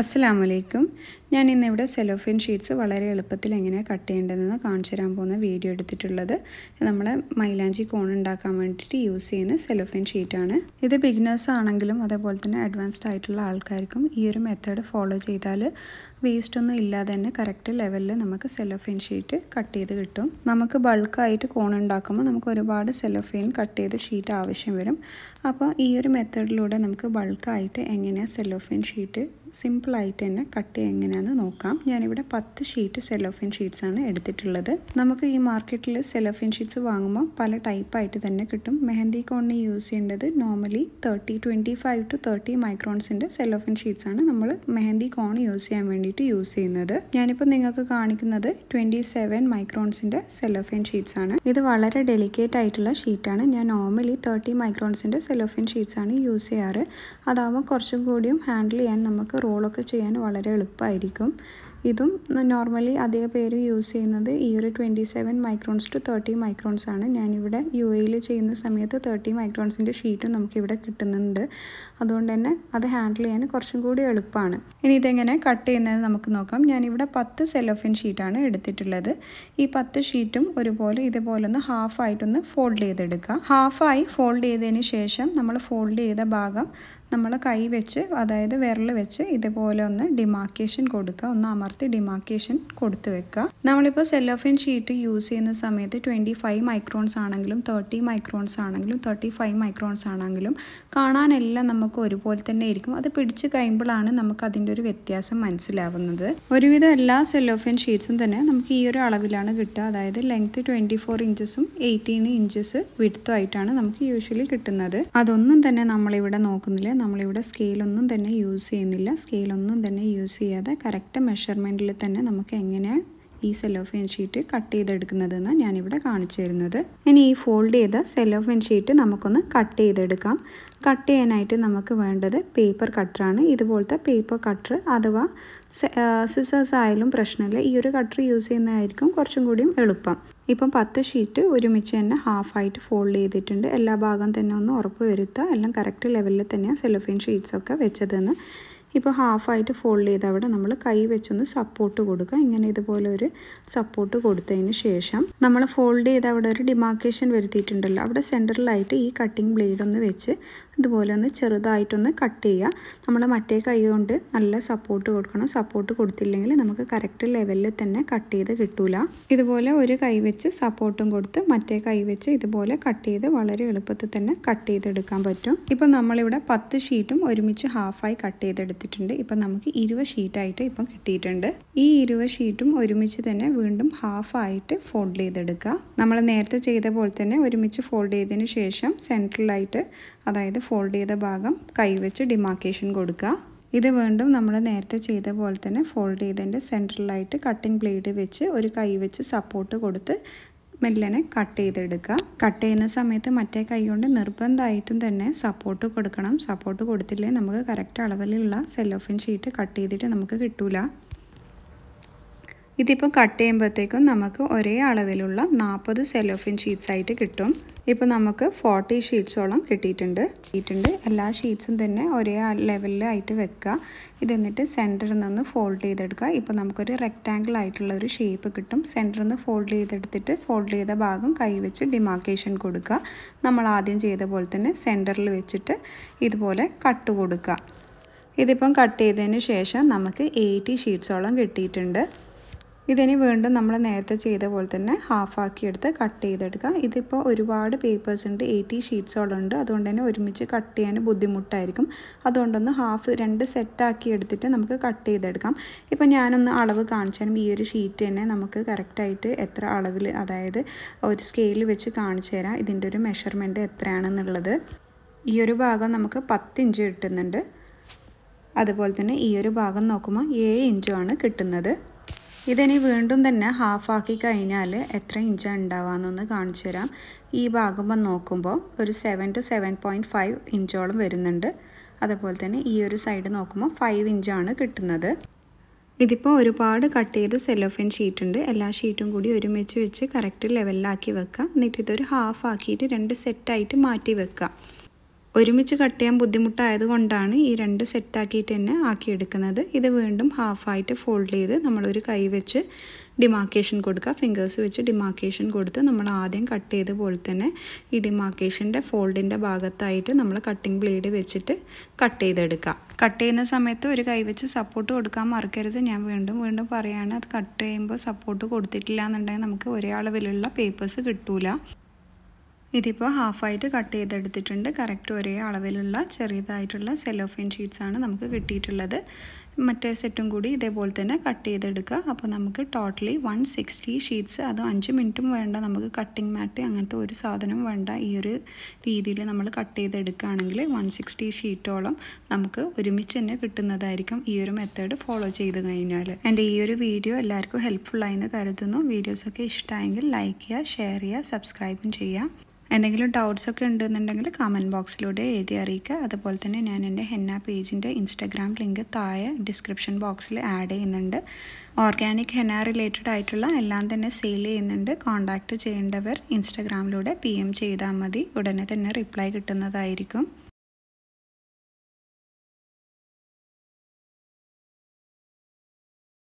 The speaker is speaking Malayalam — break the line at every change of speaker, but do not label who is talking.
അസ്സാം വലൈക്കും ഞാൻ ഇന്നിവിടെ സെലോഫിൻ ഷീറ്റ്സ് വളരെ എളുപ്പത്തിൽ എങ്ങനെ കട്ട് ചെയ്യേണ്ടതെന്ന് കാണിച്ചു തരാൻ പോകുന്ന വീഡിയോ എടുത്തിട്ടുള്ളത് നമ്മൾ മൈലാഞ്ചി കോൺ ഉണ്ടാക്കാൻ വേണ്ടിയിട്ട് യൂസ് ചെയ്യുന്ന സെലോഫിൻ ഷീറ്റാണ് ഇത് ബിഗിനേഴ്സ് ആണെങ്കിലും അതേപോലെ തന്നെ അഡ്വാൻസ്ഡ് ആയിട്ടുള്ള ആൾക്കാർക്കും ഈ ഒരു മെത്തേഡ് ഫോളോ ചെയ്താൽ വേസ്റ്റ് ഒന്നും ഇല്ലാതെ തന്നെ കറക്റ്റ് ലെവലിൽ നമുക്ക് സെലോഫിൻ ഷീറ്റ് കട്ട് ചെയ്ത് കിട്ടും നമുക്ക് ബൾക്കായിട്ട് കോൺ ഉണ്ടാക്കുമ്പോൾ നമുക്ക് ഒരുപാട് സെലോഫിൻ കട്ട് ചെയ്ത് ഷീറ്റ് ആവശ്യം വരും അപ്പോൾ ഈ ഒരു മെത്തേഡിലൂടെ നമുക്ക് ബൾക്കായിട്ട് എങ്ങനെയാണ് സെലോഫിൻ ഷീറ്റ് സിമ്പിളായിട്ട് തന്നെ കട്ട് എങ്ങനെയാണ് എങ്ങനെയാണെന്ന് നോക്കാം ഞാനിവിടെ പത്ത് ഷീറ്റ് സെലോഫിൻ ഷീറ്റ്സ് ആണ് എടുത്തിട്ടുള്ളത് നമുക്ക് ഈ മാർക്കറ്റിൽ സെലോഫിൻ ഷീറ്റ്സ് വാങ്ങുമ്പോൾ പല ടൈപ്പായിട്ട് തന്നെ കിട്ടും മെഹന്തി കോണിന് യൂസ് ചെയ്യേണ്ടത് normally thirty twenty five to thirty മൈക്രോൺസിൻ്റെ സെലോഫിൻ ഷീറ്റ്സ് ആണ് നമ്മൾ മെഹന്തി കോൺ യൂസ് ചെയ്യാൻ വേണ്ടിയിട്ട് യൂസ് ചെയ്യുന്നത് ഞാനിപ്പോൾ നിങ്ങൾക്ക് കാണിക്കുന്നത് ട്വൻറ്റി സെവൻ മൈക്രോൺസിൻ്റെ സെലോഫിൻ ഷീറ്റ്സ് ആണ് ഇത് വളരെ ഡെലിക്കേറ്റ് ആയിട്ടുള്ള ഷീറ്റാണ് ഞാൻ നോർമലി തേർട്ടി മൈക്രോൺസിൻ്റെ സെലോഫിൻ ഷീറ്റ്സ് ആണ് യൂസ് ചെയ്യാറ് അതാവുമ്പോൾ കുറച്ചും കൂടിയും ഹാൻഡിൽ ചെയ്യാൻ നമുക്ക് റോളൊക്കെ ചെയ്യാൻ വളരെ എളുപ്പമായിരിക്കും ആയിരിക്കും ഇതും നോർമലി അധിക പേര് യൂസ് ചെയ്യുന്നത് ഈ ഒരു twenty seven microns to thirty microns ആണ് ഞാനിവിടെ യു എയിൽ ചെയ്യുന്ന സമയത്ത് തേർട്ടി മൈക്രോൺസിൻ്റെ ഷീറ്റും നമുക്കിവിടെ കിട്ടുന്നുണ്ട് അതുകൊണ്ട് തന്നെ അത് ഹാൻഡിൽ ചെയ്യാൻ കുറച്ചും കൂടി എളുപ്പമാണ് ഇനി ഇതെങ്ങനെ കട്ട് ചെയ്യുന്നത് നമുക്ക് നോക്കാം ഞാനിവിടെ പത്ത് സെലോഫിൻ ഷീറ്റാണ് എടുത്തിട്ടുള്ളത് ഈ പത്ത് ഷീറ്റും ഒരുപോലെ ഇതുപോലെ ഒന്ന് ഹാഫായിട്ടൊന്ന് ഫോൾഡ് ചെയ്തെടുക്കുക ഹാഫായി ഫോൾഡ് ചെയ്തതിന് ശേഷം നമ്മൾ ഫോൾഡ് ചെയ്ത ഭാഗം നമ്മൾ കൈ വെച്ച് അതായത് വിരൽ വെച്ച് ഇതുപോലെ ഒന്ന് ഡിമാർക്കേഷൻ കൊടുക്കുക ഒന്ന് അമർത്തി ഡിമാർക്കേഷൻ കൊടുത്തു വെക്കുക നമ്മളിപ്പോൾ സെല്ലോഫിൻ ഷീറ്റ് യൂസ് ചെയ്യുന്ന സമയത്ത് ട്വൻറ്റി ഫൈവ് മൈക്രോൺസ് ആണെങ്കിലും തേർട്ടി മൈക്രോൺസ് ആണെങ്കിലും തേർട്ടി ഫൈവ് മൈക്രോൺസ് ആണെങ്കിലും കാണാനെല്ലാം നമുക്ക് ഒരുപോലെ തന്നെ ഇരിക്കും അത് പിടിച്ച് കഴിയുമ്പോഴാണ് നമുക്ക് അതിൻ്റെ ഒരു വ്യത്യാസം മനസ്സിലാവുന്നത് ഒരുവിധം എല്ലാ സെല്ലോഫിൻ ഷീറ്റ്സും തന്നെ നമുക്ക് ഈ ഒരു അളവിലാണ് കിട്ടുക അതായത് ലെങ്ത് ട്വൻറ്റി ഫോർ ഇഞ്ചസും എയ്റ്റീൻ ഇഞ്ചസ് വിടുത്തുമായിട്ടാണ് നമുക്ക് യൂഷ്വലി കിട്ടുന്നത് അതൊന്നും തന്നെ നമ്മളിവിടെ നോക്കുന്നില്ല നമ്മളിവിടെ സ്കെയിലൊന്നും തന്നെ യൂസ് ചെയ്യുന്നില്ല സ്കെയിലൊന്നും തന്നെ യൂസ് ചെയ്യാതെ കറക്റ്റ് മെഷർമെൻറ്റിൽ തന്നെ നമുക്ക് എങ്ങനെ ഈ സെലോഫെൻ ഷീറ്റ് കട്ട് ചെയ്തെടുക്കുന്നതെന്ന് ഞാനിവിടെ കാണിച്ചു തരുന്നത് ഇനി ഈ ഫോൾഡ് ചെയ്ത സെലോഫെൻ ഷീറ്റ് നമുക്കൊന്ന് കട്ട് ചെയ്തെടുക്കാം കട്ട് ചെയ്യാനായിട്ട് നമുക്ക് വേണ്ടത് പേപ്പർ കട്ടറാണ് ഇതുപോലത്തെ പേപ്പർ കട്ടർ അഥവാ സിസേഴ്സ് ആയാലും പ്രശ്നമില്ല ഈ ഒരു കട്ടർ യൂസ് ചെയ്യുന്നതായിരിക്കും കുറച്ചും കൂടിയും എളുപ്പം ഇപ്പം പത്ത് ഷീറ്റ് ഒരുമിച്ച് തന്നെ ഹാഫായിട്ട് ഫോൾഡ് ചെയ്തിട്ടുണ്ട് എല്ലാ ഭാഗം തന്നെ ഒന്ന് ഉറപ്പ് വരുത്തുക എല്ലാം കറക്റ്റ് ലെവലിൽ തന്നെയാണ് സെലോഫെയിൻ ഷീറ്റ്സൊക്കെ വെച്ചതെന്ന് ഇപ്പോൾ ഹാഫായിട്ട് ഫോൾഡ് ചെയ്ത് അവിടെ നമ്മൾ കൈ വെച്ചൊന്ന് സപ്പോർട്ട് കൊടുക്കുക ഇങ്ങനെ ഇതുപോലെ ഒരു സപ്പോർട്ട് കൊടുത്തതിന് ശേഷം നമ്മൾ ഫോൾഡ് ചെയ്ത് അവിടെ ഒരു ഡിമാർക്കേഷൻ വരുത്തിയിട്ടുണ്ടല്ലോ അവിടെ സെൻറ്ററിലായിട്ട് ഈ കട്ടിങ് ബ്ലേഡ് ഒന്ന് വെച്ച് ഇതുപോലെ ഒന്ന് ചെറുതായിട്ടൊന്ന് കട്ട് ചെയ്യുക നമ്മൾ മറ്റേ കൈ കൊണ്ട് നല്ല സപ്പോർട്ട് കൊടുക്കണം സപ്പോർട്ട് കൊടുത്തില്ലെങ്കിൽ നമുക്ക് കറക്റ്റ് ലെവലിൽ തന്നെ കട്ട് ചെയ്ത് കിട്ടൂല ഇതുപോലെ ഒരു കൈ വെച്ച് സപ്പോർട്ടും കൊടുത്ത് മറ്റേ കൈ വെച്ച് ഇതുപോലെ കട്ട് ചെയ്ത് വളരെ എളുപ്പത്തിൽ തന്നെ കട്ട് ചെയ്തെടുക്കാൻ പറ്റും ഇപ്പം നമ്മളിവിടെ പത്ത് ഷീറ്റും ഒരുമിച്ച് ഹാഫായി കട്ട് ചെയ്തെടുത്തിട്ടുണ്ട് ഇപ്പം നമുക്ക് ഇരുപത് ഷീറ്റായിട്ട് ഇപ്പം കിട്ടിയിട്ടുണ്ട് ഈ ഇരുപത് ഷീറ്റും ഒരുമിച്ച് തന്നെ വീണ്ടും ഹാഫായിട്ട് ഫോൾഡ് ചെയ്തെടുക്കുക നമ്മൾ നേരത്തെ ചെയ്ത പോലെ തന്നെ ഒരുമിച്ച് ഫോൾഡ് ചെയ്തതിന് ശേഷം സെൻട്രലായിട്ട് അതായത് ഫോൾഡ് ചെയ്ത ഭാഗം കൈവച്ച് ഡിമാർക്കേഷൻ കൊടുക്കുക ഇത് വീണ്ടും നമ്മൾ നേരത്തെ ചെയ്ത പോലെ തന്നെ ഫോൾഡ് ചെയ്തതിൻ്റെ സെൻട്രലായിട്ട് കട്ടിംഗ് ബ്ലേഡ് വെച്ച് ഒരു കൈ വെച്ച് സപ്പോർട്ട് കൊടുത്ത് മെല്ലനെ കട്ട് ചെയ്തെടുക്കുക കട്ട് ചെയ്യുന്ന സമയത്ത് മറ്റേ കൈ കൊണ്ട് നിർബന്ധമായിട്ടും തന്നെ സപ്പോർട്ട് കൊടുക്കണം സപ്പോർട്ട് കൊടുത്തില്ലേ നമുക്ക് കറക്റ്റ് അളവിലുള്ള സെല്ലോഫിൻ ഷീറ്റ് കട്ട് ചെയ്തിട്ട് നമുക്ക് കിട്ടൂല ഇതിപ്പം കട്ട് ചെയ്യുമ്പോഴത്തേക്കും നമുക്ക് ഒരേ അളവിലുള്ള നാൽപ്പത് സെലോഫിൻ ഷീറ്റ്സ് ആയിട്ട് കിട്ടും ഇപ്പോൾ നമുക്ക് ഫോർട്ടി ഷീറ്റ്സോളം കിട്ടിയിട്ടുണ്ട് കിട്ടിയിട്ടുണ്ട് എല്ലാ ഷീറ്റ്സും തന്നെ ഒരേ ലെവലിലായിട്ട് വെക്കുക ഇതെന്നിട്ട് സെൻറ്ററിൽ നിന്ന് ഫോൾഡ് ചെയ്തെടുക്കുക ഇപ്പോൾ നമുക്കൊരു റെക്റ്റാങ്കിൾ ആയിട്ടുള്ള ഒരു ഷേപ്പ് കിട്ടും സെൻറ്ററിൽ നിന്ന് ഫോൾഡ് ചെയ്തെടുത്തിട്ട് ഫോൾഡ് ചെയ്ത ഭാഗം കൈവച്ച് ഡിമാർക്കേഷൻ കൊടുക്കുക നമ്മൾ ആദ്യം ചെയ്ത പോലെ തന്നെ സെൻറ്ററിൽ വെച്ചിട്ട് ഇതുപോലെ കട്ട് കൊടുക്കുക ഇതിപ്പം കട്ട് ചെയ്തതിന് ശേഷം നമുക്ക് എയ്റ്റി ഷീറ്റ്സോളം കിട്ടിയിട്ടുണ്ട് ഇതിനി വീണ്ടും നമ്മൾ നേരത്തെ ചെയ്ത പോലെ തന്നെ ഹാഫാക്കി എടുത്ത് കട്ട് ചെയ്തെടുക്കുക ഇതിപ്പോൾ ഒരുപാട് പേപ്പേഴ്സ് ഉണ്ട് എയ്റ്റി ഷീറ്റ്സോളം ഉണ്ട് അതുകൊണ്ട് തന്നെ ഒരുമിച്ച് കട്ട് ചെയ്യാൻ ബുദ്ധിമുട്ടായിരിക്കും അതുകൊണ്ടൊന്ന് ഹാഫ് രണ്ട് സെറ്റാക്കി എടുത്തിട്ട് നമുക്ക് കട്ട് ചെയ്തെടുക്കാം ഇപ്പോൾ ഞാനൊന്ന് അളവ് കാണിച്ചാലും ഈ ഒരു ഷീറ്റ് തന്നെ നമുക്ക് കറക്റ്റായിട്ട് എത്ര അളവിൽ അതായത് ഒരു സ്കെയിൽ വെച്ച് കാണിച്ചു തരാം ഇതിൻ്റെ ഒരു മെഷർമെൻറ്റ് എത്രയാണെന്നുള്ളത് ഈ ഒരു ഭാഗം നമുക്ക് പത്തിഞ്ച് കിട്ടുന്നുണ്ട് അതുപോലെ തന്നെ ഈ ഒരു ഭാഗം നോക്കുമ്പോൾ ഏഴ് ഇഞ്ചുമാണ് കിട്ടുന്നത് ഇതിനി വീണ്ടും തന്നെ ഹാഫാക്കി കഴിഞ്ഞാൽ എത്ര ഇഞ്ച് ഉണ്ടാവാന്നൊന്ന് കാണിച്ചു തരാം ഈ ഭാഗം നോക്കുമ്പോൾ ഒരു seven to seven point five ഇഞ്ചോളം വരുന്നുണ്ട് അതുപോലെ തന്നെ ഈ ഒരു സൈഡ് നോക്കുമ്പോൾ ഫൈവ് ഇഞ്ചാണ് കിട്ടുന്നത് ഇതിപ്പോൾ ഒരുപാട് കട്ട് ചെയ്ത് സെലോഫിൻ ഷീറ്റ് ഉണ്ട് എല്ലാ ഷീറ്റും കൂടി ഒരുമിച്ച് വെച്ച് കറക്റ്റ് ലെവലിലാക്കി വെക്കാം എന്നിട്ട് ഇതൊരു ഹാഫ് ആക്കിയിട്ട് രണ്ട് സെറ്റായിട്ട് മാറ്റി വെക്കാം ഒരുമിച്ച് കട്ട് ചെയ്യാൻ ബുദ്ധിമുട്ടായത് കൊണ്ടാണ് ഈ രണ്ട് സെറ്റാക്കിയിട്ട് തന്നെ ആക്കിയെടുക്കുന്നത് ഇത് വീണ്ടും ഹാഫായിട്ട് ഫോൾഡ് ചെയ്ത് നമ്മളൊരു കൈ വെച്ച് ഡിമാർക്കേഷൻ കൊടുക്കുക ഫിംഗേഴ്സ് വെച്ച് ഡിമാർക്കേഷൻ കൊടുത്ത് നമ്മൾ ആദ്യം കട്ട് ചെയ്ത പോലെ തന്നെ ഈ ഡിമാർക്കേഷൻ്റെ ഫോൾഡിൻ്റെ ഭാഗത്തായിട്ട് നമ്മൾ കട്ടിംഗ് ബ്ലേഡ് വെച്ചിട്ട് കട്ട് ചെയ്തെടുക്കുക കട്ട് ചെയ്യുന്ന സമയത്ത് ഒരു കൈ വെച്ച് സപ്പോർട്ട് കൊടുക്കാൻ മറക്കരുത് ഞാൻ വീണ്ടും വീണ്ടും പറയുകയാണ് അത് കട്ട് ചെയ്യുമ്പോൾ സപ്പോർട്ട് കൊടുത്തിട്ടില്ല എന്നുണ്ടെങ്കിൽ നമുക്ക് ഒരേ അളവിലുള്ള പേപ്പേഴ്സ് കിട്ടൂല ഇതിപ്പോൾ ഹാഫായിട്ട് കട്ട് ചെയ്തെടുത്തിട്ടുണ്ട് കറക്റ്റ് ഒരേ അളവിലുള്ള ചെറിയതായിട്ടുള്ള സെലോഫൈൻ ഷീറ്റ്സാണ് നമുക്ക് കിട്ടിയിട്ടുള്ളത് മറ്റേ സെറ്റും കൂടി ഇതേപോലെ തന്നെ കട്ട് ചെയ്തെടുക്കുക അപ്പോൾ നമുക്ക് ടോട്ടലി വൺ സിക്സ്റ്റി ഷീറ്റ്സ് അത് അഞ്ച് മിനിറ്റും വേണ്ട നമുക്ക് കട്ടിങ് മാറ്റ് അങ്ങനത്തെ ഒരു സാധനവും വേണ്ട ഈ ഒരു രീതിയിൽ നമ്മൾ കട്ട് ചെയ്തെടുക്കുകയാണെങ്കിൽ വൺ സിക്സ്റ്റി ഷീറ്റോളം നമുക്ക് ഒരുമിച്ച് തന്നെ കിട്ടുന്നതായിരിക്കും ഈ ഒരു മെത്തേഡ് ഫോളോ ചെയ്ത് കഴിഞ്ഞാൽ എൻ്റെ ഈ ഒരു വീഡിയോ എല്ലാവർക്കും ഹെൽപ്ഫുള്ളായി എന്ന് കരുതുന്നു വീഡിയോസൊക്കെ ഇഷ്ടമായെങ്കിൽ ലൈക്ക് ചെയ്യുക ഷെയർ ചെയ്യുക സബ്സ്ക്രൈബും ചെയ്യുക എന്തെങ്കിലും ഒക്കെ ഉണ്ടെന്നുണ്ടെങ്കിൽ കമൻറ്റ് ബോക്സിലൂടെ എഴുതി അറിയിക്കുക അതുപോലെ തന്നെ ഞാൻ എൻ്റെ ഹെന്ന പേജിൻ്റെ ഇൻസ്റ്റാഗ്രാം ലിങ്ക് താഴെ ഡിസ്ക്രിപ്ഷൻ ബോക്സിൽ ആഡ് ചെയ്യുന്നുണ്ട് ഓർഗാനിക് ഹെന്ന റിലേറ്റഡ് ആയിട്ടുള്ള എല്ലാം തന്നെ സെയിൽ ചെയ്യുന്നുണ്ട് കോൺടാക്റ്റ് ചെയ്യേണ്ടവർ ഇൻസ്റ്റാഗ്രാമിലൂടെ പി എം ചെയ്താൽ മതി ഉടനെ തന്നെ റിപ്ലൈ കിട്ടുന്നതായിരിക്കും